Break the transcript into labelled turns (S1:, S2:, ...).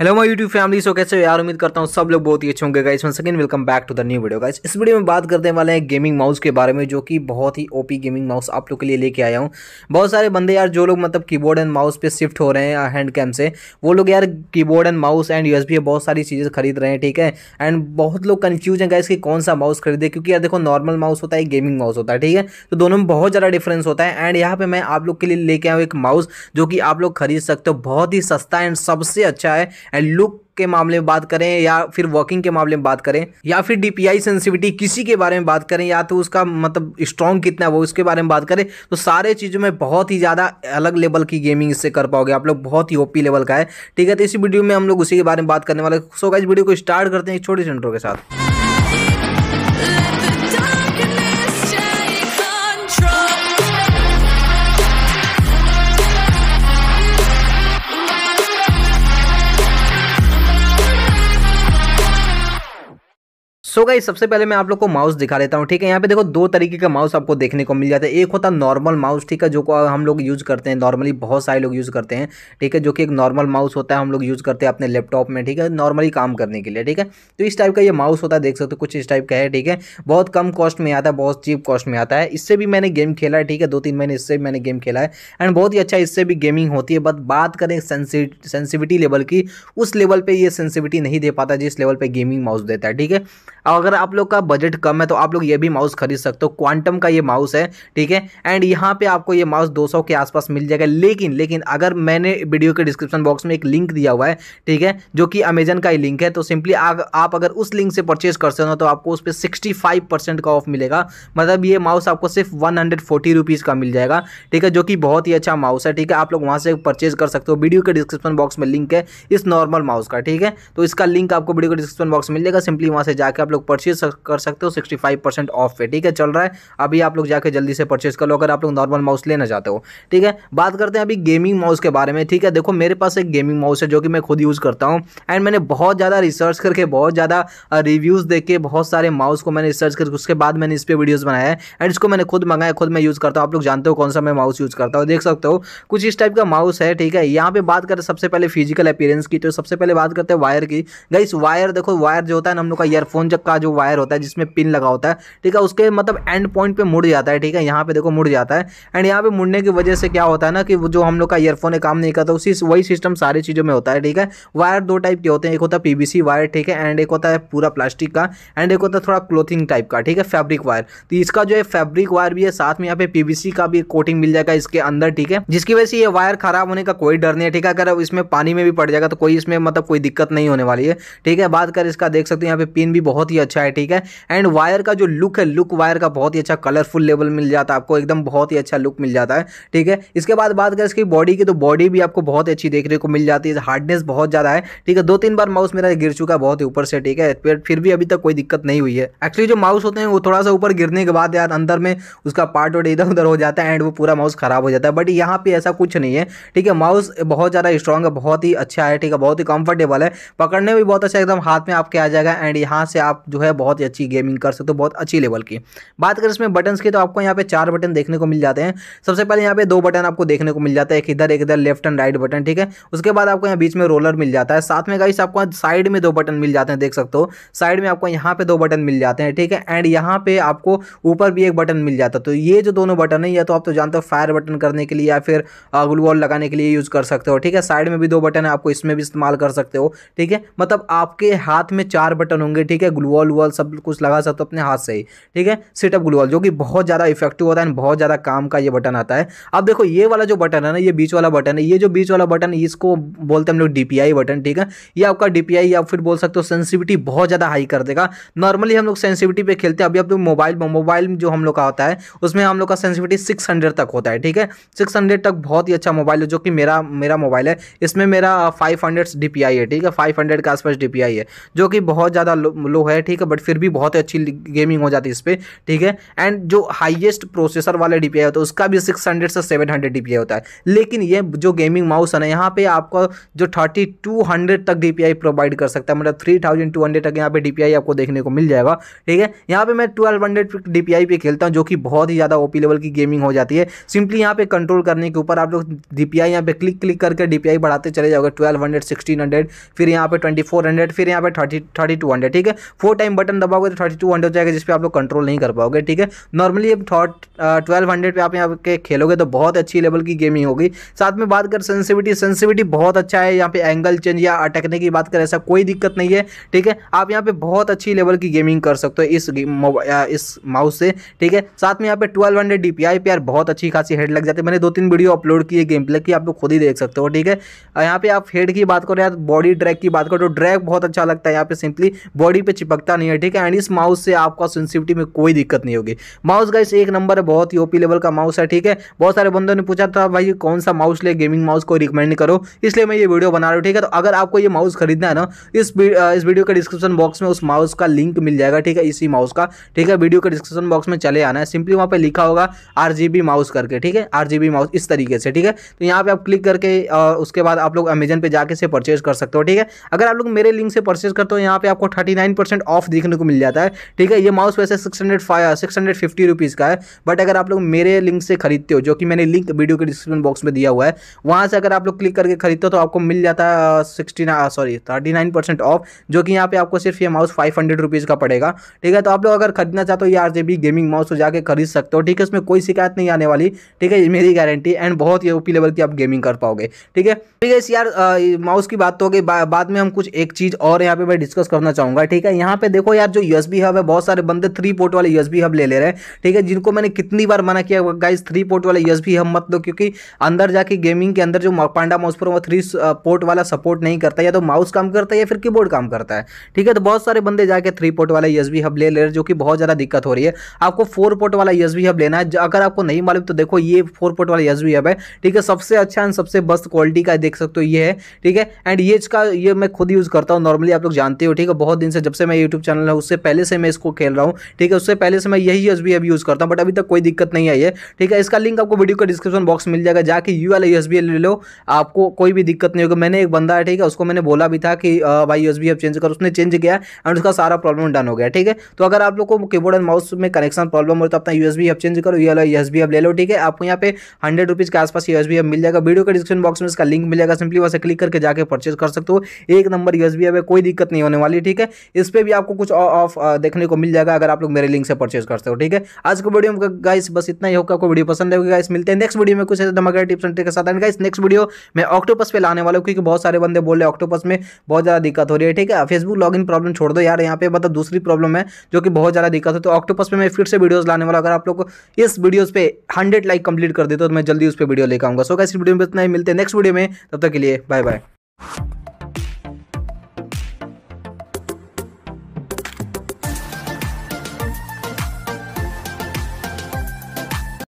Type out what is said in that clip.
S1: hello my YouTube family so कैसे हो यार उम्मीद करता हूँ सब लोग बहुत ही अच्छे होंगे guys one second welcome back to the new video guys इस वीडियो में बात करने वाले हैं गेमिंग माउस के बारे में जो कि बहुत ही ओपी गेमिंग माउस आप लोग के लिए लेके आया हूँ बहुत सारे बंदे यार जो लोग मतलब कीबोर्ड एंड माउस पे शिफ्ट हो रहे हैं हैंड कैम से वो लोग यार keyboard and mouse and USB बहुत सारी चीज़ें खरीद रहे हैं ठीक है एंड बहुत लोग कन्फ्यूज हैं गाइस कि कौन सा माउस खरीदे क्योंकि यार देखो नॉर्मल माउस होता है गेमिंग माउस होता है ठीक है तो दोनों में बहुत ज़्यादा डिफरेंस होता है एंड यहाँ पर मैं आप लोग के लिए लेके आया हूँ एक माउस जो कि आप लोग खरीद सकते हो बहुत ही सस्ता एंड सबसे अच्छा है एंड लुक के मामले में बात करें या फिर वर्किंग के मामले में बात करें या फिर डीपीआई सेंसिटिविटी किसी के बारे में बात करें या तो उसका मतलब स्ट्रॉन्ग कितना है वो उसके बारे में बात करें तो सारे चीज़ों में बहुत ही ज़्यादा अलग लेवल की गेमिंग इससे कर पाओगे आप लोग बहुत ही ओपी लेवल का है ठीक है तो इसी वीडियो में हम लोग उसी के बारे में बात करने वाले सो इस वीडियो को स्टार्ट करते हैं एक छोटे सेंटरों के साथ सो गई सबसे पहले मैं आप लोग को माउस दिखा देता हूँ ठीक है यहाँ पे देखो दो तरीके का माउस आपको देखने को मिल जाता है एक होता नॉर्मल माउस ठीक है जो को हम लोग यूज़ करते हैं नॉर्मली बहुत सारे लोग यूज़ करते हैं ठीक है जो कि एक नॉर्मल माउस होता है हम लोग यूज़ करते हैं अपने लैपटॉप में ठीक है नॉर्मली काम करने के लिए ठीक है तो इस टाइप का ये माउस होता है देख सकते हो कुछ इस टाइप का है ठीक है बहुत कम कॉस्ट में आता है बहुत चीप कॉस्ट में आता है इससे भी मैंने गेम खेला है ठीक है दो तीन महीने इससे भी मैंने गेम खेला है एंड बहुत ही अच्छा इससे भी गेमिंग होती है बट बात करें सेंसिविटी लेवल की उस लेवल पर यह सेंसिविटी नहीं दे पाता जिस लेवल पर गेमिंग माउस देता है ठीक है अगर आप लोग का बजट कम है तो आप लोग ये भी माउस खरीद सकते हो क्वांटम का ये माउस है ठीक है एंड यहाँ पे आपको ये माउस 200 के आसपास मिल जाएगा लेकिन लेकिन अगर मैंने वीडियो के डिस्क्रिप्शन बॉक्स में एक लिंक दिया हुआ है ठीक है जो कि अमेजन का ही लिंक है तो सिंपली आप अगर उस लिंक से परचेज कर सकते हो तो आपको उस पर सिक्सटी का ऑफ मिलेगा मतलब ये माउस आपको सिर्फ वन हंड्रेड का मिल जाएगा ठीक है जो कि बहुत ही अच्छा माउस है ठीक है आप लोग वहाँ से परचेज कर सकते हो वीडियो के डिस्क्रिप्शन बॉक्स में लिंक है इस नॉर्मल माउस का ठीक है तो इसका लिंक आपको वीडियो के डिस्क्रिप्शन बॉक्स में मिलेगा सिंपली वहाँ से जाकर आप लोग परचेज कर सकते हो सिक्सटी फाइव परसेंट ऑफ पे ठीक है चल रहा है अभी आप लोग जाकर जल्दी से परचेज कर लो अगर आप लोग नॉर्मल माउस लेना चाहते हो ठीक है बात करते हैं अभी गेमिंग माउस के बारे में ठीक है देखो मेरे पास एक गेमिंग माउस है जो कि मैं खुद यूज़ करता हूँ एंड मैंने बहुत ज़्यादा रिसर्च करके बहुत ज़्यादा रिव्यूज़ देख के बहुत सारे माउस को मैंने रिसर्च करके उसके बाद मैंने इस पर वीडियोज़ बनाया है एंड इसको मैंने खुद मंगाया खुद मैं यूज़ करता हूँ आप लोग जानते हो कौन सा मैं माउस यूज़ करता हूँ देख सकते हो कुछ इस टाइप का माउस है ठीक है यहाँ पे बात करें सबसे पहले फिजिकल अपीरेंस की तो सबसे पहले बात करते हैं वायर की गई वायर देखो वायर जो होता है ना हम लोग का ईयरफोन जब मतलब का जो वायर होता है जिसमें पिन लगा होता है ठीक है उसके मतलब एंड पॉइंट पे मुड़ जाता है ठीक है यहाँ पे देखो मुड़ जाता है एंड यहाँ पे मुड़ने की वजह से क्या होता है ना कि जो हम लोग का ईयरफोन काम नहीं करता उसी वही सिस्टम सारी चीज़ों में होता है ठीक है वायर दो टाइप के होते हैं एक होता है पीबीसी वायर ठीक है एंड एक होता है पूरा प्लास्टिक का एंड एक होता है थोड़ा क्लोथिंग टाइप का ठीक है फैब्रिक वायर तो इसका जो है फैब्रिक वायर भी है साथ में यहाँ पे पीबीसी का भी कोटिंग मिल जाएगा इसके अंदर ठीक है जिसकी वजह से ये वायर खराब होने का कोई डर नहीं है ठीक है अगर इसमें पानी में भी पड़ जाएगा तो कोई इसमें मतलब कोई दिक्कत नहीं होने वाली है ठीक है बात कर इसका देख सकते हैं यहाँ पे पिन भी बहुत बहुत ही अच्छा है ठीक है एंड वायर का जो लुक है लुक वायर का बहुत ही अच्छा कलरफुल लेवल मिल जाता है आपको एकदम बहुत ही अच्छा लुक मिल जाता है ठीक है इसके बाद बात करें इसकी बॉडी की तो बॉडी भी आपको बहुत अच्छी देखने को मिल जाती है हार्डनेस बहुत ज़्यादा है ठीक है दो तीन बार माउस मेरा गिर चुका है बहुत ही ऊपर से ठीक है फिर भी अभी तक कोई दिक्कत नहीं हुई है एक्चुअली जो माउस होते हैं वो थोड़ा सा ऊपर गिरने के बाद यार अंदर में उसका पार्ट वार्ट इधर उधर हो जाता है एंड वो पूरा माउस खराब हो जाता है बट यहाँ पे ऐसा कुछ नहीं है ठीक है माउस बहुत ज़्यादा स्ट्रॉन्ग है बहुत ही अच्छा है ठीक है बहुत ही कंफर्टेबल है पकड़ने में भी बहुत अच्छा एकदम हाथ में आपके आ जाएगा एंड यहाँ से आप आप जो है बहुत ही अच्छी गेमिंग कर सकते हो बहुत अच्छी लेवल की बात करें इसमें बटन्स की तो आपको यहाँ पे चार बटन देखने को मिल जाते हैं सबसे पहले यहाँ पे दो बटन आपको देखने को मिल जाता है एक इधर एक इधर लेफ्ट एंड राइट बटन ठीक है उसके बाद आपको यहाँ बीच में रोलर मिल जाता है साथ में गाइस आपको साइड में दो बटन मिल जाते हैं देख सकते हो साइड में आपको यहाँ पे दो बटन मिल जाते हैं ठीक है एंड यहाँ पे आपको ऊपर भी एक बटन मिल जाता है तो ये जो दोनों बटन है या तो आप तो जानते हो फायर बटन करने के लिए या फिर ग्लू वॉल लगाने के लिए यूज़ कर सकते हो ठीक है साइड में भी दो बटन है आपको इसमें भी इस्तेमाल कर सकते हो ठीक है मतलब आपके हाथ में चार बटन होंगे ठीक है ग्लू ग्लूवॉल वॉल सब कुछ लगा सकते हो तो अपने हाथ से ही ठीक है सेटअप ग्लूवल जो कि बहुत ज़्यादा इफेक्टिव होता है बहुत ज़्यादा काम का ये बटन आता है अब देखो ये वाला जो बटन है ना ये बीच वाला बटन है ये जो बीच वाला बटन इसको बोलते हैं हम लोग डी बटन ठीक है ये आपका डी या फिर बोल सकते हो सेंसिविटी बहुत ज़्यादा हाई कर देगा नॉर्मली हम लोग सेंसिविटी पे खेलते हैं अभी अब मोबाइल मोबाइल जो हम लोग का होता है उसमें हम लोग का सेंसिविटी सिक्स तक होता है ठीक है सिक्स तक बहुत ही अच्छा मोबाइल है जो कि मेरा मेरा मोबाइल है इसमें मेरा फाइव हंड्रेड है ठीक है फाइव हंड्रेड के आसपास डी है जो कि बहुत ज़्यादा लो, लो है है ठीक है बट फिर भी बहुत अच्छी गेमिंग हो जाती है इस पर ठीक है एंड जो हाइएस्ट प्रोसेसर वाला डी होता है उसका भी सिक्स से सेवन हंड्रेड होता है लेकिन ये जो गेमिंग माउस है ना यहाँ पे आपको जो थर्टी तक डी प्रोवाइड कर सकता है मतलब थ्री थाउजेंड टू हंड्रेड तक यहाँ पे डी आपको देखने को मिल जाएगा ठीक है यहाँ पे मैं ट्वेल्व हंड्रेड पे खेलता हूँ जो कि बहुत ही ज़्यादा ओपी लेवल की गेमिंग हो जाती है सिंपली यहाँ पे कंट्रोल करने के ऊपर आप लोग डी पी यहाँ पे क्लिक क्लिक करके डी बढ़ाते चले जाओगे ट्वेल्व हंड्रेड सिक्सटीन हंड्रेड फिर यहाँ पे ट्वेंटी फोर हंड्रेड फिर यहाँ पे थर्टी थर्टी टू हंड्रेड ठीक है वो टाइम बटन दबाओगे तो थर्टी टू हंड्रेड हो जाएगा जिसपे आप लोग कंट्रोल नहीं कर पाओगे ठीक है नॉर्मली अब थॉट ट्वेल्व हंड्रेड पर आप यहाँ के खेलोगे तो बहुत अच्छी लेवल की गेमिंग होगी साथ में बात कर सेंसिविटी सेंसिविटी बहुत अच्छा है यहाँ पे एंगल चेंज या अटकने की बात करें ऐसा कोई दिक्कत नहीं है ठीक है आप यहाँ पे बहुत अच्छी लेवल की गेमिंग कर सकते हो इस इस माउस से ठीक है साथ में यहाँ पे twelve hundred D P I पे यार बहुत अच्छी खासी हेड लग जाती है मैंने दो तीन वीडियो अपलोड किए गेम प्ले की आप लोग खुद ही देख सकते हो ठीक है यहाँ पे आप हेड की बात करो या बॉडी ड्रैग की बात करो तो ड्रैग बहुत अच्छा लगता है यहाँ पे सिंपली बॉडी पे चिप चिपकता नहीं है ठीक है एंड इस माउस से आपको सेंसिटिविटी में कोई दिक्कत नहीं होगी माउस का एक नंबर है बहुत ही ओपी लेवल का माउस है ठीक है बहुत सारे बंदों ने पूछा था भाई कौन सा माउस ले गेमिंग माउस को रिकमेंड करो इसलिए मैं ये वीडियो बना रहा हूँ ठीक है तो अगर आपको ये माउस खरीदना है ना इस इस वीडियो के डिस्क्रिप्शन बॉक्स में उस माउस का लिंक मिल जाएगा ठीक है इसी माउस का ठीक है वीडियो के डिस्क्रिप्शन बॉक्स में चले आना है सिंपली वहाँ पर लिखा होगा आर माउस करके ठीक है आर माउस इस तरीके से ठीक है तो यहाँ पर आप क्लिक करके उसके बाद आप लोग अमेजन पर जाके से परचेज कर सकते हो ठीक है अगर आप लोग मेरे लिंक से परचेज करते हो यहाँ पे आपको थर्टी नाइन हंड्रेड ऑफ देखने को मिल जाता है ठीक है ये माउस वैसे six hundred five six hundred fifty rupees का है बट अगर आप लोग मेरे लिंक से खरीदते हो जो कि मैंने लिंक वीडियो के डिस्क्रिप्शन बॉक्स में दिया हुआ है वहाँ से अगर आप लोग क्लिक करके खरीदते हो तो आपको मिल जाता है sixty sorry thirty nine percent off जो कि यहाँ पे आपको सिर्फ ये माउस फाइव हंड्रेड रुपीज़ का पड़ेगा ठीक है तो आप लोग अगर खरीदना चाहते हो ये आर गेमिंग माउस को जाकर खरीद सकते हो ठीक है इसमें कोई शिकायत नहीं आने वाली ठीक है मेरी गारंटी एंड बहुत ही ओपी लेवल की आप गेमिंग कर पाओगे ठीक है ठीक है यार माउस uh, की बात तो होगी बाद में हम कुछ एक चीज़ और यहाँ पे मैं डिस्कस करना चाहूँगा ठीक है यहाँ यहाँ पे देखो यार जो यूएसबी हब है बहुत सारे बंदे थ्री पोर्ट वाले यूएसबी हब ले ले रहे हैं ठीक है जिनको मैंने कितनी बार मना किया गाइज थ्री पोर्ट वाले यूएसबी हब मत दो क्योंकि अंदर जाके गेमिंग के अंदर जो पांडा माउस पर वो थ्री पोर्ट वाला सपोर्ट नहीं करता या तो माउस काम करता है या फिर कीबोर्ड काम करता है ठीक है तो बहुत सारे बंदे जाके थ्री पोर्ट वाला यूएसबी हब ले ले रहे जो कि बहुत ज़्यादा दिक्कत हो रही है आपको फोर पोर्ट वाला यूएसबी हब लेना है अगर आपको नहीं मालूम तो देखो ये फोर पोर्ट वाला यूएसबी हब है ठीक है सबसे अच्छा एंड सबसे बेस्ट क्वालिटी का देख सकते हो ये है ठीक है एंड ये इसका ये मैं खुद यूज़ करता हूँ नॉर्मली आप लोग जानते हो ठीक है बहुत दिन से जब से मैं यूट्यूब चैनल है उससे पहले से मैं इसको खेल रहा हूँ ठीक है उससे पहले से मैं यही यूएसबी अभी यूज़ करता हूँ बट अभी तक कोई दिक्कत नहीं आई है ठीक है इसका लिंक आपको वीडियो का डिस्क्रिप्शन बॉक्स मिल जाएगा जाके यू वाला यूएसबी ले लो आपको कोई भी दिक्कत नहीं होगी मैंने एक बंदा है ठीक है उसको मैंने बोला भी था कि भाई यूएसबी अब चेंज कर उसने चेंज किया एंड उसका सारा प्रॉब्लम डन हो गया ठीक है तो अगर आप लोग को कीबोर्ड एंड माउस में कनेक्शन प्रॉब्लम हो तो अपना यूएसबी अब चेंज करो वाला यूएसबी अब ले लो ठीक है आपको यहाँ पे हंड्रेड रुपीज़ के आसपास यूएसबी अब मिल जाएगा वीडियो के डिस्क्रिप्शन बॉक्स में इसका लिंक मिल जाएगा सिंपली वैसे क्लिक करके जाकर परचेज कर सकते हो एक नंबर यूएसबी अब कोई दिक्कत नहीं होने वाली ठीक है इस पर भी आपको कुछ ऑफ देखने को मिल जाएगा अगर आप लोग मेरे लिंक से परचेज करते हो ठीक है आज के वीडियो में गाइस बस इतना ही होगा आपको वीडियो पसंद आएगा गाइस मिलते हैं नेक्स्ट वीडियो में कुछ धमाका टिप्स एंड के साथ एंड गाइस नेक्स्ट वीडियो मैं ऑक्टोपस पे लाने वाला हूँ क्योंकि बहुत सारे बंदे बोल रहे ऑक्टोपस में बहुत ज़्यादा दिक्कत हो रही है ठीक है फेसबुक लॉगिन प्रॉब्लम छोड़ दो यार यहाँ पे मतलब दूसरी प्रॉब्लम है जो कि बहुत ज़्यादा दिक्कत है तो ऑक्टोपस पर मैं फिर से वीडियोज लाने वाला अगर आप लोग इस वीडियोस पे हंड्रेड लाइक कंप्लीट कर देते तो मैं जल्दी उस पर वीडियो लेकर आऊँगा सो गाइस वीडियो में इतना ही मिलते हैं नेक्स्ट वीडियो में तब तक के लिए बाय बाय